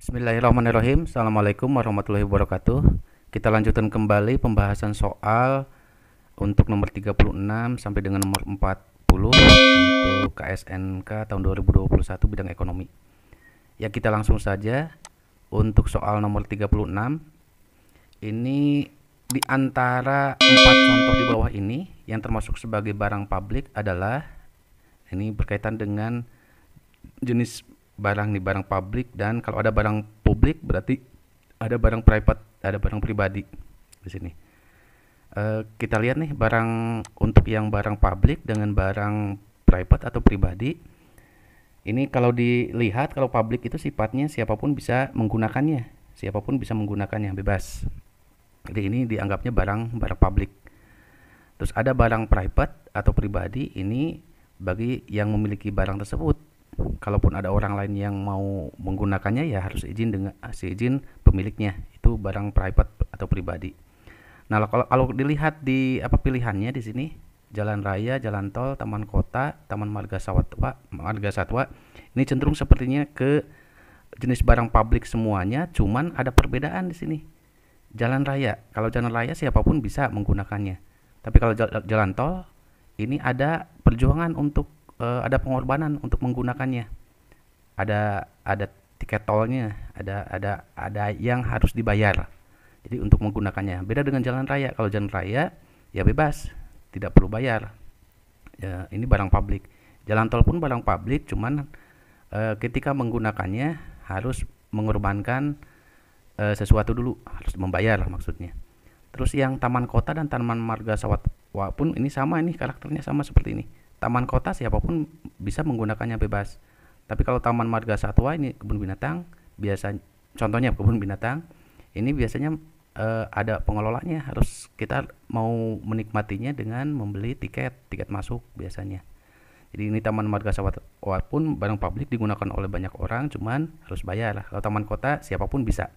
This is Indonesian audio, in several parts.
Bismillahirrahmanirrahim. Assalamualaikum warahmatullahi wabarakatuh. Kita lanjutkan kembali pembahasan soal untuk nomor 36 sampai dengan nomor 40 untuk KSNK tahun 2021 bidang ekonomi. Ya, kita langsung saja untuk soal nomor 36. Ini di antara empat contoh di bawah ini yang termasuk sebagai barang publik adalah ini berkaitan dengan jenis barang nih barang publik dan kalau ada barang publik berarti ada barang private ada barang pribadi di sini e, kita lihat nih barang untuk yang barang publik dengan barang private atau pribadi ini kalau dilihat kalau publik itu sifatnya siapapun bisa menggunakannya siapapun bisa menggunakannya bebas jadi ini dianggapnya barang barang publik terus ada barang private atau pribadi ini bagi yang memiliki barang tersebut kalaupun ada orang lain yang mau menggunakannya ya harus izin dengan izin pemiliknya itu barang private atau pribadi. Nah kalau kalau dilihat di apa pilihannya di sini jalan raya, jalan tol, taman kota, taman marga satwa, marga satwa ini cenderung sepertinya ke jenis barang publik semuanya, cuman ada perbedaan di sini. Jalan raya, kalau jalan raya siapapun bisa menggunakannya. Tapi kalau jalan tol ini ada perjuangan untuk uh, ada pengorbanan untuk menggunakannya ada ada tiket tolnya ada ada ada yang harus dibayar jadi untuk menggunakannya beda dengan jalan raya kalau jalan raya ya bebas tidak perlu bayar ya, ini barang publik jalan tol pun barang publik cuman uh, ketika menggunakannya harus mengorbankan uh, sesuatu dulu harus membayar maksudnya terus yang taman kota dan taman marga sawat pun ini sama ini karakternya sama seperti ini Taman kota siapapun bisa menggunakannya bebas. Tapi kalau taman marga satwa ini kebun binatang biasa contohnya kebun binatang ini biasanya uh, ada pengelolanya harus kita mau menikmatinya dengan membeli tiket tiket masuk biasanya. Jadi ini taman marga satwa pun barang publik digunakan oleh banyak orang cuman harus bayar. Kalau taman kota siapapun bisa.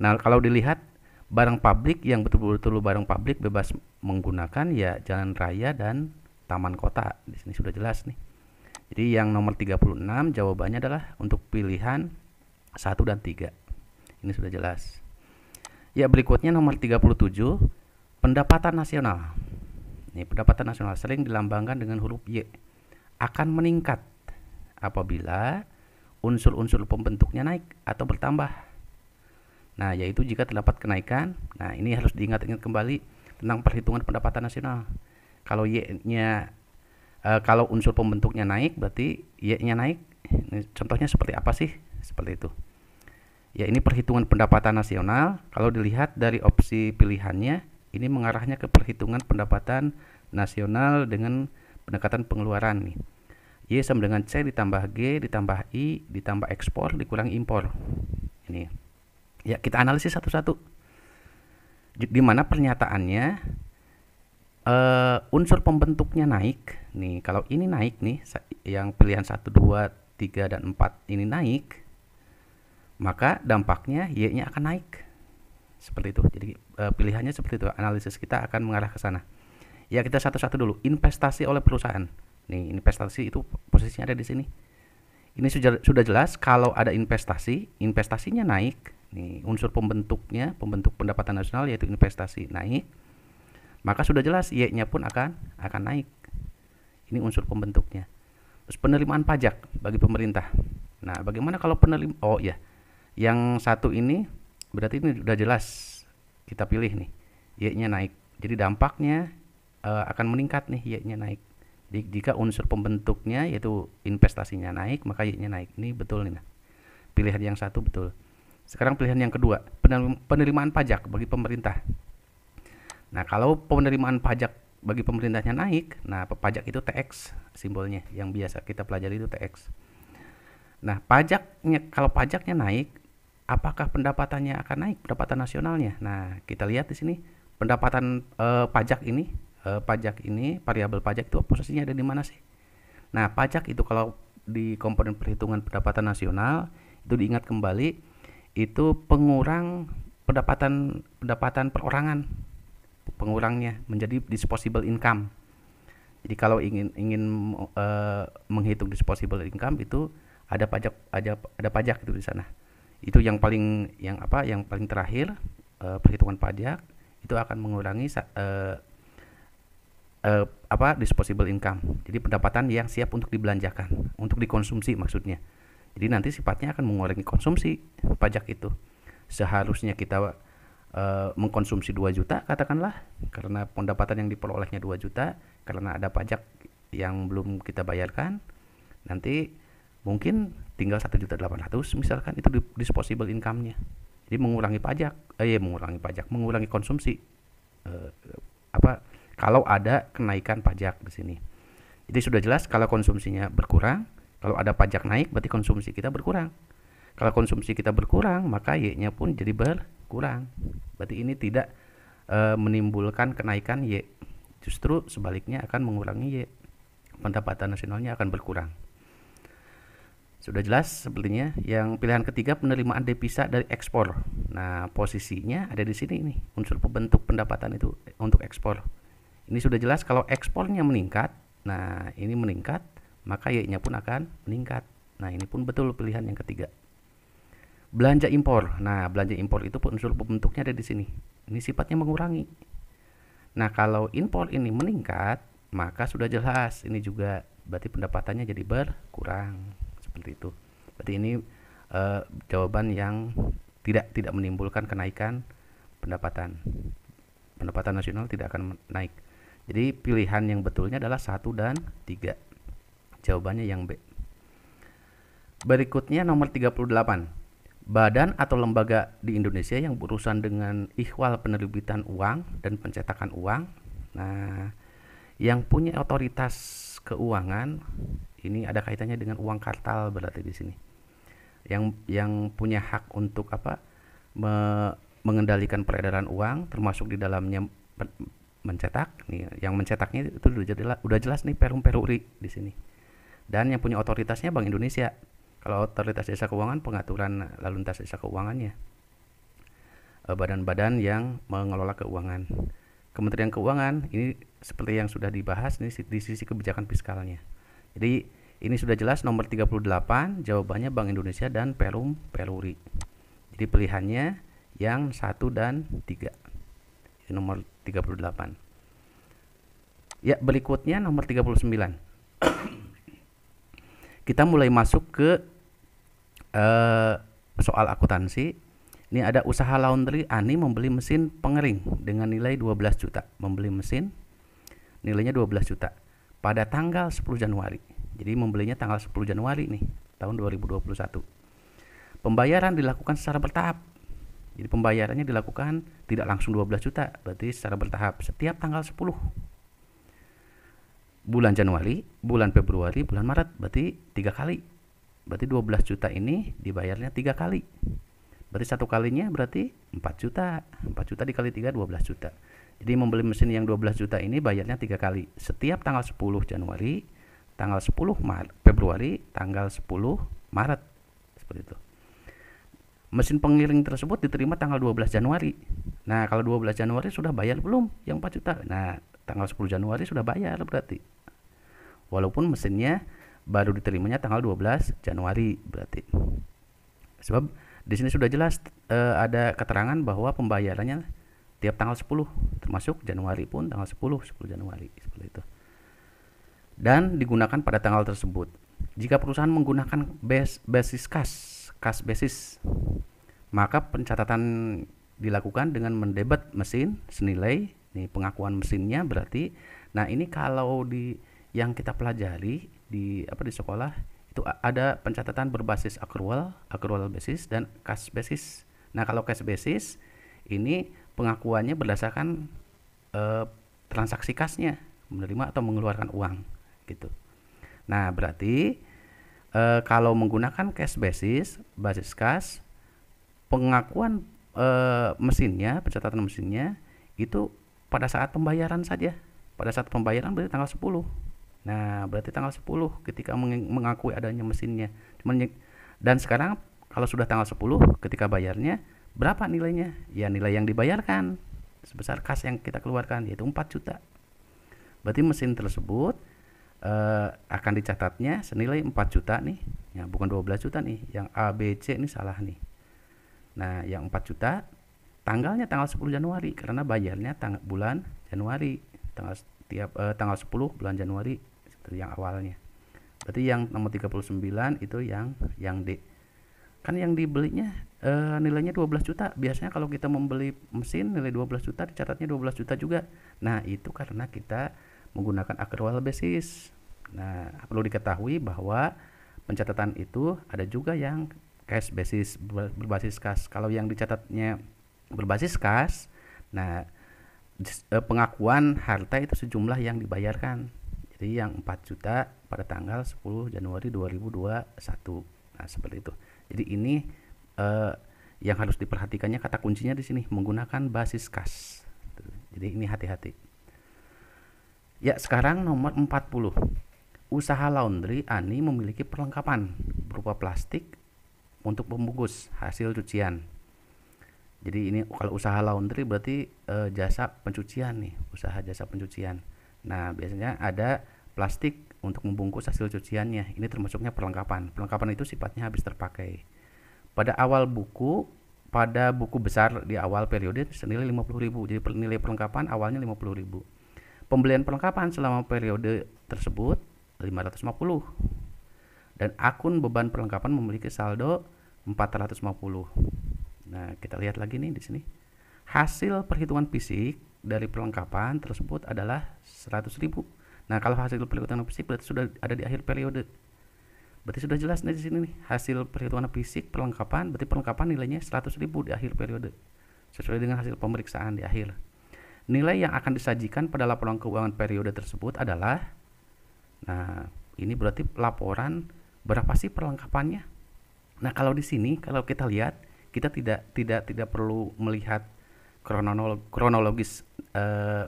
Nah, kalau dilihat barang publik yang betul-betul barang publik bebas menggunakan ya jalan raya dan taman kota. Di sini sudah jelas nih. Jadi yang nomor 36 jawabannya adalah untuk pilihan 1 dan 3. Ini sudah jelas. Ya, berikutnya nomor 37, pendapatan nasional. Ini pendapatan nasional sering dilambangkan dengan huruf Y. Akan meningkat apabila unsur-unsur pembentuknya naik atau bertambah. Nah, yaitu jika terdapat kenaikan. Nah, ini harus diingat-ingat kembali tentang perhitungan pendapatan nasional. Kalau Y-nya e, kalau unsur pembentuknya naik berarti Y-nya naik. Ini contohnya seperti apa sih? Seperti itu. Ya, ini perhitungan pendapatan nasional. Kalau dilihat dari opsi pilihannya, ini mengarahnya ke perhitungan pendapatan nasional dengan pendekatan pengeluaran nih. Y sama dengan C ditambah G ditambah I ditambah ekspor dikurang impor. Ini. Ya, kita analisis satu-satu. Di mana pernyataannya uh, unsur pembentuknya naik nih kalau ini naik nih yang pilihan 1 2 3 dan 4 ini naik maka dampaknya y-nya akan naik seperti itu jadi uh, pilihannya seperti itu analisis kita akan mengarah ke sana ya kita satu-satu dulu investasi oleh perusahaan nih investasi itu posisinya ada di sini ini sudah sudah jelas kalau ada investasi investasinya naik nih unsur pembentuknya pembentuk pendapatan nasional yaitu investasi naik maka sudah jelas Y-nya pun akan akan naik. Ini unsur pembentuknya. Terus penerimaan pajak bagi pemerintah. Nah, bagaimana kalau penerima oh ya. Yang satu ini berarti ini sudah jelas kita pilih nih. Y-nya naik. Jadi dampaknya e, akan meningkat nih Y-nya naik. Jadi, jika unsur pembentuknya yaitu investasinya naik, maka Y-nya naik. Ini betul nih. Nah. Pilihan yang satu betul. Sekarang pilihan yang kedua, penerimaan pajak bagi pemerintah. Nah, kalau penerimaan pajak bagi pemerintahnya naik, nah pajak itu TX simbolnya yang biasa kita pelajari itu TX. Nah, pajaknya kalau pajaknya naik, apakah pendapatannya akan naik pendapatan nasionalnya? Nah, kita lihat di sini pendapatan eh, pajak ini, eh, pajak ini variabel pajak itu posisinya ada di mana sih? Nah, pajak itu kalau di komponen perhitungan pendapatan nasional itu diingat kembali itu pengurang pendapatan pendapatan perorangan pengurangnya menjadi disposable income. Jadi kalau ingin ingin uh, menghitung disposable income itu ada pajak ada ada pajak itu di sana. Itu yang paling yang apa yang paling terakhir uh, perhitungan pajak itu akan mengurangi uh, uh, apa disposable income. Jadi pendapatan yang siap untuk dibelanjakan, untuk dikonsumsi maksudnya. Jadi nanti sifatnya akan mengurangi konsumsi pajak itu. Seharusnya kita Eh, mengkonsumsi 2 juta katakanlah karena pendapatan yang diperolehnya 2 juta karena ada pajak yang belum kita bayarkan nanti mungkin tinggal satu juta delapan ratus misalkan itu disposable income-nya jadi mengurangi pajak eh ya mengurangi pajak mengurangi konsumsi eh, apa kalau ada kenaikan pajak di sini jadi sudah jelas kalau konsumsinya berkurang kalau ada pajak naik berarti konsumsi kita berkurang kalau konsumsi kita berkurang, maka Y-nya pun jadi berkurang. Berarti ini tidak e, menimbulkan kenaikan Y. Justru sebaliknya akan mengurangi Y. Pendapatan nasionalnya akan berkurang. Sudah jelas sepertinya. Yang pilihan ketiga penerimaan devisa dari ekspor. Nah, posisinya ada di sini ini unsur pembentuk pendapatan itu untuk ekspor. Ini sudah jelas kalau ekspornya meningkat. Nah, ini meningkat, maka Y-nya pun akan meningkat. Nah, ini pun betul pilihan yang ketiga belanja impor. Nah, belanja impor itu unsur pembentuknya ada di sini. Ini sifatnya mengurangi. Nah, kalau impor ini meningkat, maka sudah jelas ini juga berarti pendapatannya jadi berkurang seperti itu. Berarti ini uh, jawaban yang tidak tidak menimbulkan kenaikan pendapatan. Pendapatan nasional tidak akan naik. Jadi pilihan yang betulnya adalah 1 dan 3. Jawabannya yang B. Berikutnya nomor 38 badan atau lembaga di Indonesia yang berurusan dengan ikhwal penerbitan uang dan pencetakan uang. Nah, yang punya otoritas keuangan ini ada kaitannya dengan uang kartal berarti di sini. Yang yang punya hak untuk apa? Me, mengendalikan peredaran uang termasuk di dalamnya mencetak nih yang mencetaknya itu udah jelas udah jelas nih Perum Peruri di sini. Dan yang punya otoritasnya Bank Indonesia kalau otoritas jasa keuangan pengaturan lalu lintas jasa keuangannya. Eh, badan-badan yang mengelola keuangan. Kementerian Keuangan ini seperti yang sudah dibahas ini di sisi kebijakan fiskalnya. Jadi ini sudah jelas nomor 38 jawabannya Bank Indonesia dan Perum Peruri. Jadi pilihannya yang 1 dan 3. nomor 38. Ya, berikutnya nomor 39 kita mulai masuk ke uh, soal akuntansi. Ini ada usaha laundry Ani membeli mesin pengering dengan nilai 12 juta. Membeli mesin nilainya 12 juta pada tanggal 10 Januari. Jadi membelinya tanggal 10 Januari nih tahun 2021. Pembayaran dilakukan secara bertahap. Jadi pembayarannya dilakukan tidak langsung 12 juta, berarti secara bertahap setiap tanggal 10 bulan Januari, bulan Februari, bulan Maret, berarti tiga kali. Berarti 12 juta ini dibayarnya tiga kali. Berarti satu kalinya berarti 4 juta. 4 juta dikali 3 12 juta. Jadi membeli mesin yang 12 juta ini bayarnya tiga kali. Setiap tanggal 10 Januari, tanggal 10 Mar Februari, tanggal 10 Maret. Seperti itu. Mesin pengiring tersebut diterima tanggal 12 Januari. Nah, kalau 12 Januari sudah bayar belum yang 4 juta? Nah, tanggal 10 Januari sudah bayar berarti. Walaupun mesinnya baru diterimanya tanggal 12 Januari berarti. Sebab di sini sudah jelas e, ada keterangan bahwa pembayarannya tiap tanggal 10 termasuk Januari pun tanggal 10 10 Januari seperti itu. Dan digunakan pada tanggal tersebut. Jika perusahaan menggunakan base, basis kas, kas basis, maka pencatatan dilakukan dengan mendebat mesin senilai ini pengakuan mesinnya berarti nah ini kalau di yang kita pelajari di apa di sekolah itu ada pencatatan berbasis accrual, accrual basis dan cash basis. Nah, kalau cash basis ini pengakuannya berdasarkan eh, transaksi kasnya, menerima atau mengeluarkan uang gitu. Nah, berarti eh, kalau menggunakan cash basis, basis kas, pengakuan eh, mesinnya, pencatatan mesinnya itu pada saat pembayaran saja. Pada saat pembayaran berarti tanggal 10 Nah, berarti tanggal 10 ketika mengakui adanya mesinnya. Cuman dan sekarang kalau sudah tanggal 10 ketika bayarnya berapa nilainya? Ya nilai yang dibayarkan sebesar kas yang kita keluarkan yaitu 4 juta. Berarti mesin tersebut eh, akan dicatatnya senilai 4 juta nih. Ya, bukan 12 juta nih. Yang abc ini salah nih. Nah, yang 4 juta tanggalnya tanggal 10 Januari karena bayarnya tanggal bulan Januari tanggal tiap eh, tanggal 10 bulan Januari dari yang awalnya berarti yang nomor 39 itu yang yang D kan yang dibelinya e, nilainya 12 juta biasanya kalau kita membeli mesin nilai 12 juta dicatatnya 12 juta juga nah itu karena kita menggunakan accrual basis nah perlu diketahui bahwa pencatatan itu ada juga yang cash basis berbasis kas kalau yang dicatatnya berbasis kas nah eh, pengakuan harta itu sejumlah yang dibayarkan jadi yang 4 juta pada tanggal 10 Januari 2021 nah seperti itu jadi ini eh, yang harus diperhatikannya kata kuncinya di sini menggunakan basis kas jadi ini hati-hati ya sekarang nomor 40 usaha laundry Ani memiliki perlengkapan berupa plastik untuk pembungkus hasil cucian jadi ini kalau usaha laundry berarti e, jasa pencucian nih, usaha jasa pencucian. Nah, biasanya ada plastik untuk membungkus hasil cuciannya. Ini termasuknya perlengkapan. Perlengkapan itu sifatnya habis terpakai. Pada awal buku, pada buku besar di awal periode senilai 50.000. Jadi nilai perlengkapan awalnya 50.000. Pembelian perlengkapan selama periode tersebut 550. Dan akun beban perlengkapan memiliki saldo 450. Nah, kita lihat lagi nih di sini. Hasil perhitungan fisik dari perlengkapan tersebut adalah 100.000. Nah, kalau hasil perhitungan fisik berarti sudah ada di akhir periode. Berarti sudah jelas nih di sini nih, hasil perhitungan fisik perlengkapan, berarti perlengkapan nilainya 100.000 di akhir periode. Sesuai dengan hasil pemeriksaan di akhir. Nilai yang akan disajikan pada laporan keuangan periode tersebut adalah Nah, ini berarti laporan berapa sih perlengkapannya? Nah, kalau di sini kalau kita lihat kita tidak tidak tidak perlu melihat kronolog kronologis uh,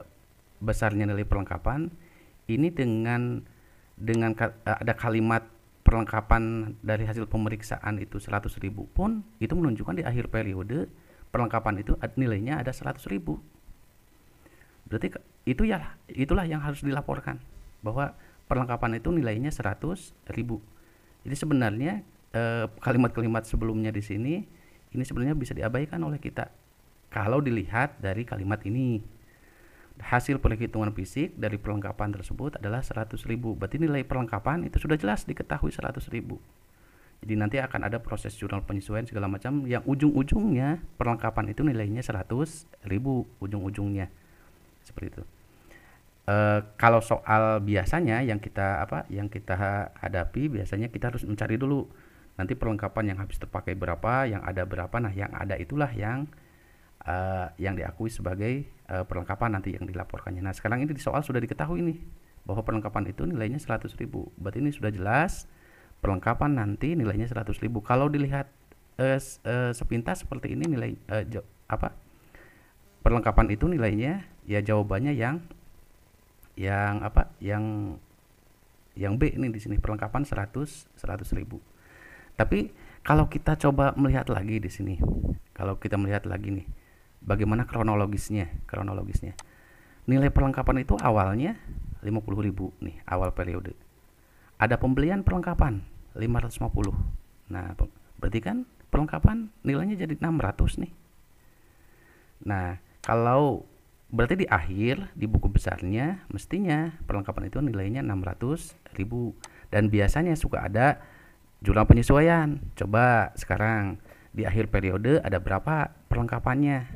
besarnya nilai perlengkapan ini dengan dengan ka, eh, ada kalimat perlengkapan dari hasil pemeriksaan itu 100.000 pun itu menunjukkan di akhir periode perlengkapan itu nilainya ada 100.000. Berarti itu ya itulah yang harus dilaporkan bahwa perlengkapan itu nilainya 100.000. Jadi sebenarnya eh, kalimat-kalimat eh, sebelumnya di sini ini sebenarnya bisa diabaikan oleh kita kalau dilihat dari kalimat ini, hasil perhitungan fisik dari perlengkapan tersebut adalah 100.000. Berarti nilai perlengkapan itu sudah jelas diketahui ribu. Jadi nanti akan ada proses jurnal penyesuaian segala macam yang ujung-ujungnya perlengkapan itu nilainya ribu ujung-ujungnya. Seperti itu. E, kalau soal biasanya yang kita apa yang kita hadapi biasanya kita harus mencari dulu nanti perlengkapan yang habis terpakai berapa, yang ada berapa. Nah, yang ada itulah yang uh, yang diakui sebagai uh, perlengkapan nanti yang dilaporkannya. Nah, sekarang ini di soal sudah diketahui nih bahwa perlengkapan itu nilainya 100.000. Berarti ini sudah jelas perlengkapan nanti nilainya 100.000. Kalau dilihat uh, uh, sepintas seperti ini nilai uh, apa? Perlengkapan itu nilainya ya jawabannya yang yang apa? Yang yang B ini di sini perlengkapan 100 ribu. Tapi kalau kita coba melihat lagi di sini, kalau kita melihat lagi nih, bagaimana kronologisnya kronologisnya nilai perlengkapan itu awalnya 50.000 nih awal periode ada pembelian perlengkapan 550 nah berarti kan perlengkapan nilainya jadi 600 nih nah kalau berarti di akhir di buku besarnya mestinya perlengkapan itu nilainya 600.000 dan biasanya suka ada jurnal penyesuaian coba sekarang di akhir periode ada berapa perlengkapannya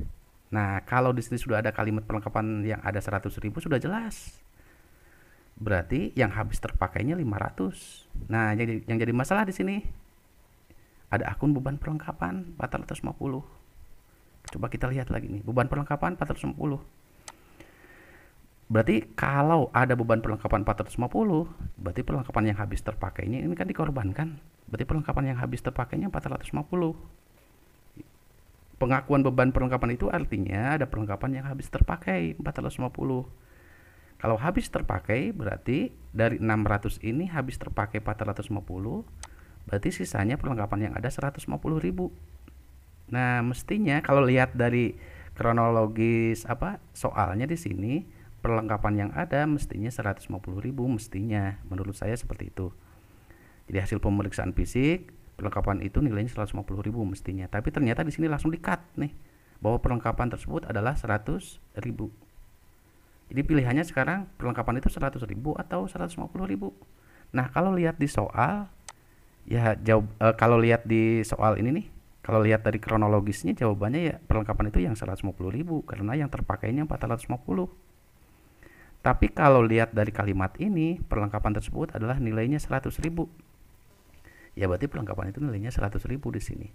Nah, kalau di sini sudah ada kalimat perlengkapan yang ada 100.000 sudah jelas. Berarti yang habis terpakainya 500. Nah, yang jadi, yang jadi masalah di sini ada akun beban perlengkapan 450. Coba kita lihat lagi nih, beban perlengkapan 450. Berarti kalau ada beban perlengkapan 450, berarti perlengkapan yang habis terpakainya ini kan dikorbankan. Berarti perlengkapan yang habis terpakainya 450. Pengakuan beban perlengkapan itu artinya ada perlengkapan yang habis terpakai 450. Kalau habis terpakai berarti dari 600 ini habis terpakai 450, berarti sisanya perlengkapan yang ada 150.000. Nah, mestinya kalau lihat dari kronologis apa soalnya di sini perlengkapan yang ada mestinya 150.000 mestinya menurut saya seperti itu. Jadi hasil pemeriksaan fisik perlengkapan itu nilainya 150 ribu mestinya tapi ternyata di sini langsung dikat nih bahwa perlengkapan tersebut adalah 100 ribu jadi pilihannya sekarang perlengkapan itu 100 ribu atau 150 ribu nah kalau lihat di soal ya jawab eh, kalau lihat di soal ini nih kalau lihat dari kronologisnya jawabannya ya perlengkapan itu yang 150 ribu karena yang terpakainya 450 tapi kalau lihat dari kalimat ini perlengkapan tersebut adalah nilainya 100 ribu ya berarti perlengkapan itu nilainya 100.000 di sini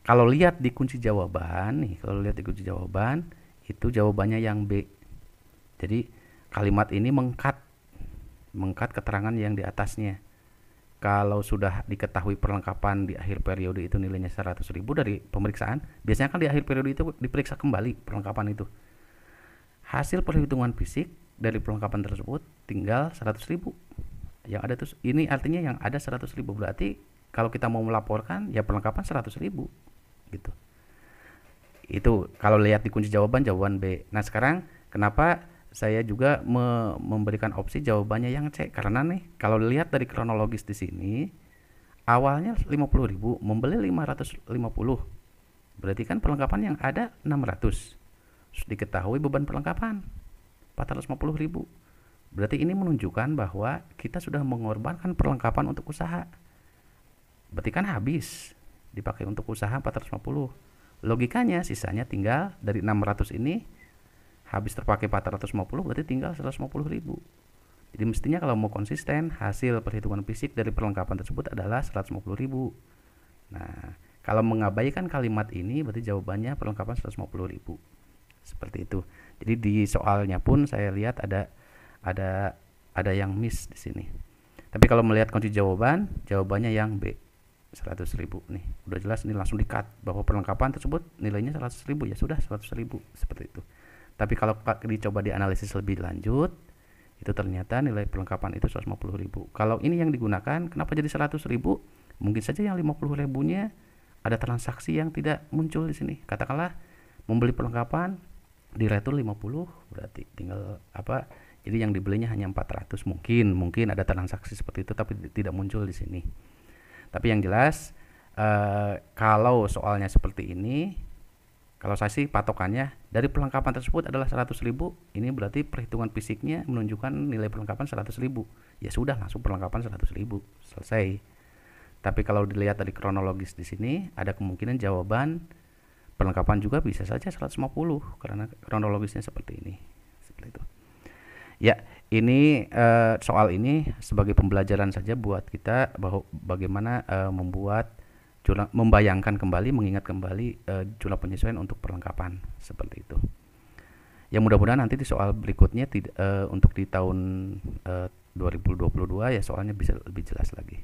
kalau lihat di kunci jawaban nih kalau lihat di kunci jawaban itu jawabannya yang B jadi kalimat ini mengkat mengkat keterangan yang di atasnya kalau sudah diketahui perlengkapan di akhir periode itu nilainya 100.000 dari pemeriksaan, biasanya kan di akhir periode itu diperiksa kembali perlengkapan itu. Hasil perhitungan fisik dari perlengkapan tersebut tinggal 100.000. Yang ada terus ini artinya yang ada 100.000 berarti kalau kita mau melaporkan ya perlengkapan 100 ribu gitu itu kalau lihat di kunci jawaban jawaban B nah sekarang kenapa saya juga me memberikan opsi jawabannya yang C karena nih kalau lihat dari kronologis di sini awalnya ribu membeli 550 berarti kan perlengkapan yang ada 600 Terus diketahui beban perlengkapan ribu. berarti ini menunjukkan bahwa kita sudah mengorbankan perlengkapan untuk usaha berarti kan habis dipakai untuk usaha 450 logikanya sisanya tinggal dari 600 ini habis terpakai 450 berarti tinggal 150 ribu jadi mestinya kalau mau konsisten hasil perhitungan fisik dari perlengkapan tersebut adalah 150 ribu nah kalau mengabaikan kalimat ini berarti jawabannya perlengkapan 150 ribu seperti itu jadi di soalnya pun saya lihat ada ada ada yang miss di sini tapi kalau melihat kunci jawaban jawabannya yang B 100 ribu nih udah jelas nih langsung dikat bahwa perlengkapan tersebut nilainya 100 ribu ya sudah 100 ribu seperti itu tapi kalau dicoba dianalisis lebih lanjut itu ternyata nilai perlengkapan itu 150 ribu kalau ini yang digunakan kenapa jadi 100 ribu mungkin saja yang 50 ribunya ada transaksi yang tidak muncul di sini katakanlah membeli perlengkapan di retur 50 berarti tinggal apa jadi yang dibelinya hanya 400 mungkin mungkin ada transaksi seperti itu tapi tidak muncul di sini tapi yang jelas uh, kalau soalnya seperti ini kalau saya sih patokannya dari perlengkapan tersebut adalah 100.000 ini berarti perhitungan fisiknya menunjukkan nilai perlengkapan 100.000 ya sudah langsung perlengkapan 100.000 selesai tapi kalau dilihat dari kronologis di sini ada kemungkinan jawaban perlengkapan juga bisa saja 150 karena kronologisnya seperti ini seperti itu ya ini uh, soal ini sebagai pembelajaran saja buat kita bahwa bagaimana uh, membuat jurnal membayangkan kembali mengingat kembali uh, eh, jumlah penyesuaian untuk perlengkapan seperti itu. Ya mudah-mudahan nanti di soal berikutnya tid, uh, untuk di tahun uh, 2022 ya soalnya bisa lebih jelas lagi.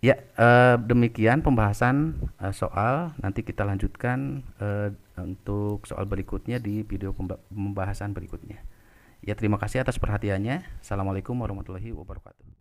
Ya uh, demikian pembahasan uh, soal nanti kita lanjutkan uh, untuk soal berikutnya di video pembahasan berikutnya. Ya terima kasih atas perhatiannya. Assalamualaikum warahmatullahi wabarakatuh.